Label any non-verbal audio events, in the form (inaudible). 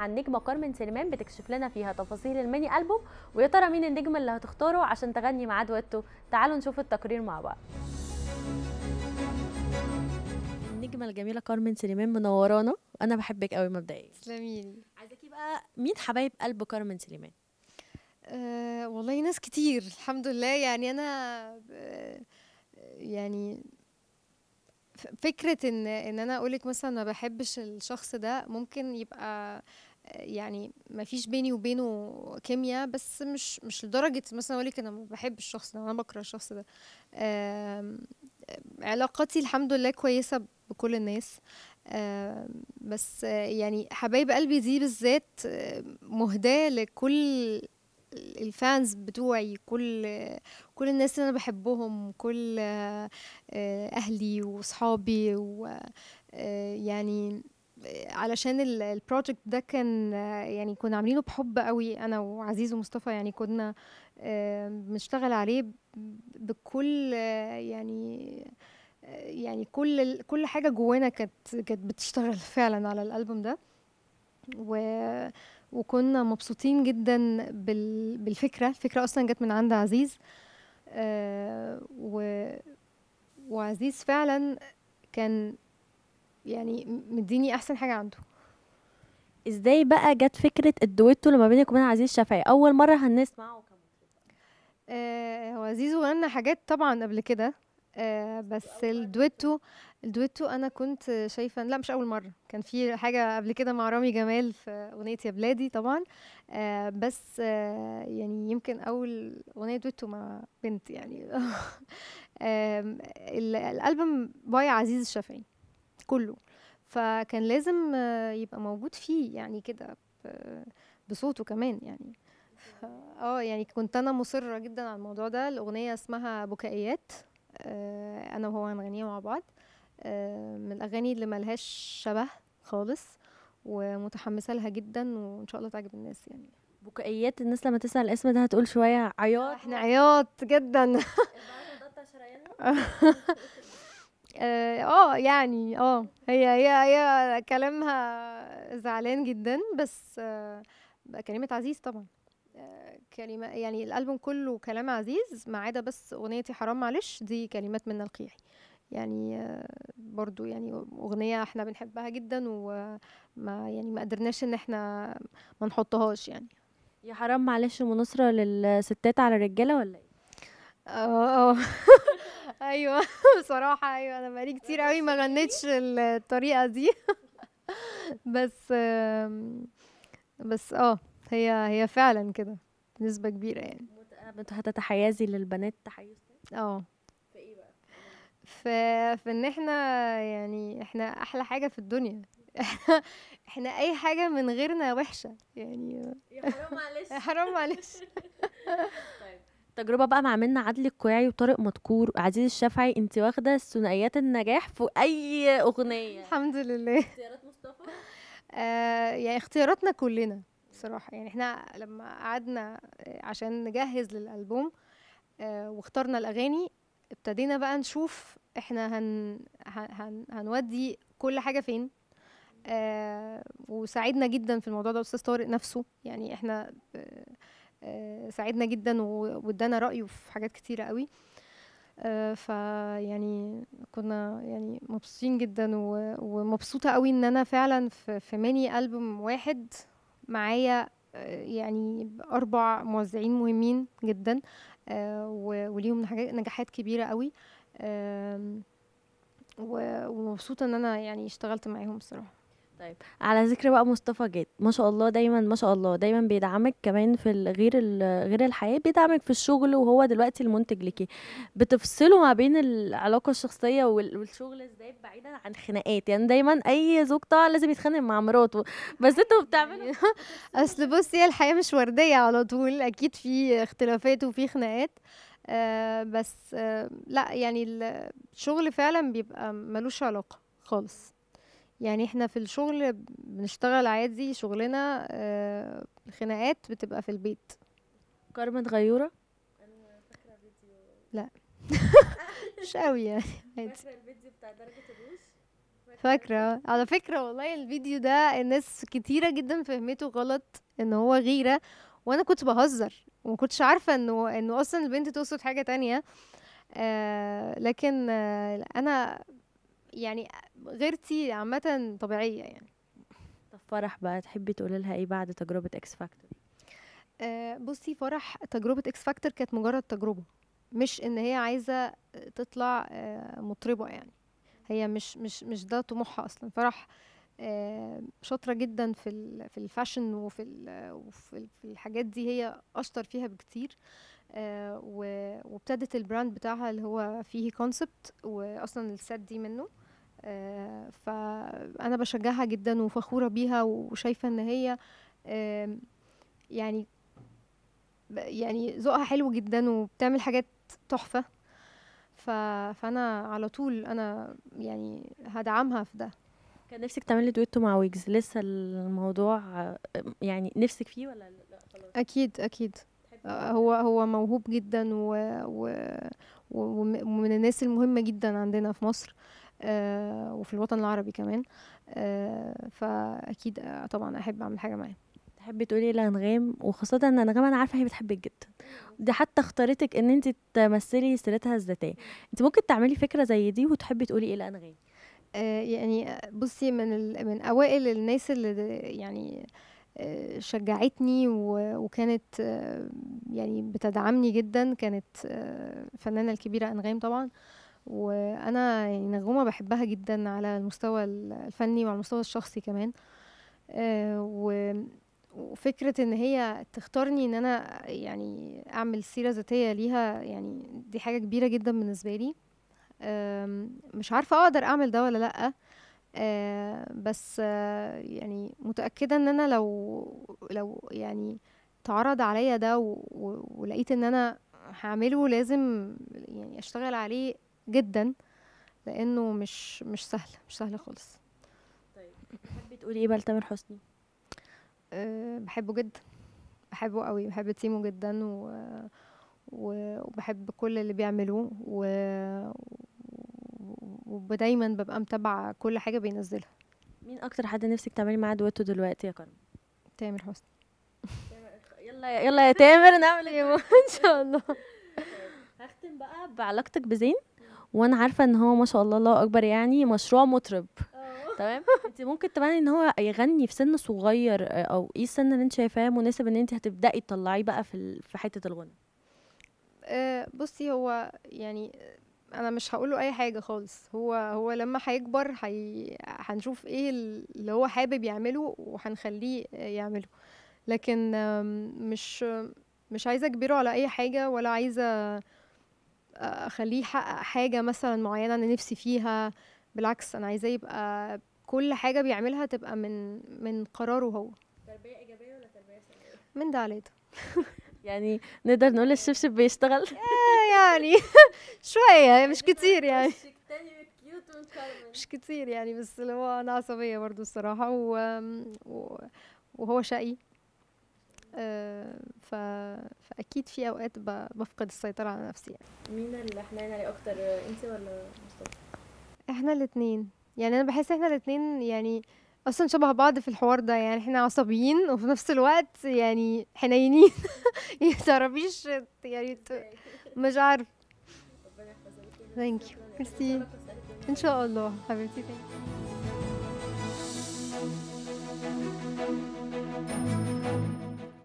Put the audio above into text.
عن نجمه كارمن سليمان بتكشف لنا فيها تفاصيل الميني البوم ويا ترى مين النجم اللي هتختاره عشان تغني معاه دويتو تعالوا نشوف التقرير مع بعض النجمه الجميله كارمن سليمان منورانا انا بحبك قوي مبدئيا تسلميلي عايزاكي بقى مين حبايب قلب كارمن سليمان أه والله ناس كتير الحمد لله يعني انا أه، يعني فكره ان ان انا اقولك مثلا ما بحبش الشخص ده ممكن يبقى يعني ما فيش بيني وبينه كيمياء بس مش مش لدرجه مثلا اقول لك انا ما بحب الشخص ده انا بكره الشخص ده علاقاتي الحمد لله كويسه بكل الناس آه بس آه يعني حبايب قلبي دي بالذات آه مهداة لكل الفانز بتوعي كل كل الناس اللي انا بحبهم كل آه، اهلي واصحابي ويعني آه، علشان البروجكت ده كان يعني كنا عاملينه بحب قوي انا وعزيز ومصطفى يعني كنا بنشتغل عليه بكل يعني يعني كل كل حاجه جوانا كانت كانت بتشتغل (laughs) فعلا على الالبوم ده و وكنا مبسوطين جدا بال... بالفكره الفكره اصلا جت من عند عزيز آه، و... وعزيز فعلا كان يعني مديني احسن حاجه عنده ازاي بقى جت فكره الدويتو اللي ما بينك وبين عزيز شفاعي اول مره هنسمعه آه هو زيزو غنى حاجات طبعا قبل كده آه، بس الدويتو الدويتو انا كنت شايفه لا مش اول مره كان في حاجه قبل كده مع رامي جمال في اغنيه يا بلادي طبعا آه، بس آه، يعني يمكن اول اغنيه دويتو مع بنت يعني (laughs) الالبوم باي عزيز الشافعي كله فكان لازم يبقى موجود فيه يعني كده بصوته كمان يعني اه يعني كنت انا مصره جدا على الموضوع ده الاغنيه اسمها بكائيات آه، انا وهو هنغنيها مع بعض من الاغاني اللي ملهاش شبه خالص ومتحمسه لها جدا وان شاء الله تعجب الناس يعني بكائيات الناس لما تسمع الاسم ده هتقول شويه عياط احنا عياط جدا (laughs) (laughs) آه،, آه، يعني آه، هي هي هي كلامها زعلان جدًا، بس كلمة آه، عزيز طبعًا، آه كلمة يعني الألبوم كلّه كلام عزيز، ما عدا بس أغنيتي حرام معلش دي كلمات من القيعي، يعني آه، برضه يعني أغنية إحنا بنحبها جدًا، وما يعني ما قدرناش إن إحنا ما نحطّهاش يعني. يا حرام معلش منصرة للستات على الرجالة ولا إيه؟ آه، آه. (laughs) ايوه (laughs) بصراحه ايوه انا بقالي كتير قوي ما غنيتش الطريقه دي (laughs) بس بس اه هي هي فعلا كده نسبه كبيره يعني تحيازي للبنات تحيز اه في ايه بقى في في ان احنا يعني احنا احلى حاجه في الدنيا (laughs) احنا اي حاجه من غيرنا وحشه يعني يا حرام معلش حرام معلش تجربه بقى مع منى عدل الكويعي وطارق مدكور عزيز الشافعي انت واخده ثنائيات النجاح في اي اغنيه الحمد لله اختيارات مصطفى آه يعني اختياراتنا كلنا بصراحه يعني احنا لما قعدنا آه، عشان نجهز للالبوم آه واخترنا الاغاني ابتدينا بقى نشوف احنا هن, هن هنودي كل حاجه فين آه وساعدنا جدا في الموضوع ده استاذ طارق نفسه يعني احنا آه آه، ساعدنا جدا وادانا رايه في حاجات كتيره قوي آه، فيعني كنا يعني مبسوطين جدا ومبسوطه قوي ان انا فعلا في ميني البوم واحد معايا آه، يعني اربع موزعين مهمين جدا وليهم نجاحات كبيره قوي ومبسوطه ان انا يعني اشتغلت معاهم الصراحه طيب على ذكر بقى مصطفى جاد ما شاء الله دايما ما شاء الله دايما بيدعمك كمان في ال- غير ال- غير الحياه بيدعمك في الشغل وهو دلوقتي المنتج ليكي بتفصلوا ما بين العلاقه الشخصيه والشغل ازاي بعيدا عن خناقات يعني دايما اي زوج طبعا لازم يتخانق مع مراته بس انتوا بتعملوا (laughs) اصل بصي الحياه مش ورديه على طول اكيد في اختلافات وفي خناقات آه بس آه لا يعني الشغل فعلا بيبقى ملوش علاقه خالص يعني احنا في الشغل بنشتغل عادي شغلنا آه، خناقات الخناقات بتبقى في البيت كارما غيورة انا فاكره فيديو لا (laughs) مش قوي يعني عادي فاكره الفيديو بتاع درجه فاكرة على فكرة والله الفيديو ده الناس كتيرة جدا فهمته غلط ان هو غيرة وانا كنت بهزر وما كنتش عارفة انه انه اصلا البنت تقصد حاجة تانية آه لكن آه انا يعني غيرتي عامة طبيعية يعني طب فرح بقى تحبي تقولي لها ايه بعد تجربة اكس فاكتور؟ آه بصي فرح تجربة اكس فاكتور كانت مجرد تجربة مش ان هي عايزة تطلع آه مطربة يعني هي مش مش مش ده طموحها اصلا فرح آه شاطرة جدا في في الفاشن وفي وفي الحاجات دي هي اشطر فيها بكتير آه، وابتدت البراند بتاعها اللي هو فيه كونسبت واصلا السات دي منه آه، فانا بشجعها جدا وفخوره بيها وشايفه ان هي يعني يعني ذوقها حلو جدا وبتعمل حاجات تحفه فانا على طول انا يعني هدعمها في ده كان نفسك تعملي دويتو مع ويجز لسه الموضوع يعني نفسك فيه ولا لا خلاص اكيد اكيد آه، هو هو موهوب جدا و, و, ومن الناس المهمه جدا عندنا في مصر آه آه، وفي الوطن العربي كمان آه، فاكيد آه، طبعا احب اعمل حاجه معاه تحبي تقولي لانغام وخاصه ان انغام انا عارفه هي بتحبك جدا دي حتى اختارتك ان انت تمثلي سيرتها الذاتيه انت ممكن تعملي فكره زي دي وتحبي تقولي ايه لانغام يعني بصي من من اوائل الناس اللي يعني شجعتني وكانت يعني بتدعمني جدا كانت الفنانه الكبيره انغام طبعا آه وانا يعني نغومه بحبها جدا على المستوى الفني وعلى المستوى الشخصي كمان آه، وفكره ان هي تختارني ان انا يعني اعمل سيره ذاتيه ليها يعني دي حاجه كبيره جدا بالنسبه لي مش عارفه اقدر اعمل ده ولا لا آه، بس آه، يعني متاكده ان انا لو لو يعني اتعرض عليا ده ولقيت ان انا هعمله لازم يعني اشتغل عليه جدا لانه مش مش سهل مش سهل خالص طيب بتحبي تقولي ايه بقى لتامر حسني أه، بحبه جدا بحبه قوي بحب تيمو جدا و... و... وبحب كل اللي بيعملوه و... ودايما ببقى متابعه كل حاجه بينزلها مين اكتر حد نفسك تعملي معاه دويتو دلوقتي يا كرم تامر حسني يلا يلا يا تامر نعمل ايه ان شاء الله (laughs) طيب، هختم بقى بعلاقتك بزين وانا عارفه ان هو ما شاء الله الله اكبر يعني مشروع مطرب تمام انت ممكن تبان ان هو يغني في سن صغير آه، او ايه السن اللي انت شايفاه مناسب ان انت هتبداي تطلعيه بقى في في حته الغنى آه، بصي هو يعني انا مش هقوله اي حاجه خالص هو هو لما هيكبر حي... هنشوف ايه اللي هو حابب يعمله وهنخليه يعمله لكن مش مش عايزه اجبره على اي حاجه ولا عايزه اخليه يحقق حاجه مثلا معينه انا نفسي فيها بالعكس انا عايزاه يبقى كل حاجه بيعملها تبقى من من قراره هو تربيه ايجابيه ولا تربيه سلبيه من ده على ده (laughs) يعني نقدر نقول الشبشب بيشتغل (laughs) آه، يعني (laughs) شويه مش كتير يعني مش كتير يعني بس اللي هو انا عصبيه برضو الصراحه و... و... وهو شقي فاكيد في اوقات ب... بفقد السيطره على نفسي يعني. مين اللي حنين يعني عليه اكتر انت ولا مصطفى احنا الاثنين يعني انا بحس احنا الاثنين يعني اصلا شبه بعض في الحوار ده يعني احنا عصبيين وفي نفس الوقت يعني حنينين ما (laughs) تعرفيش يعني, يعني مش عارف ثانك يو ميرسي ان شاء الله حبيبتي ثانك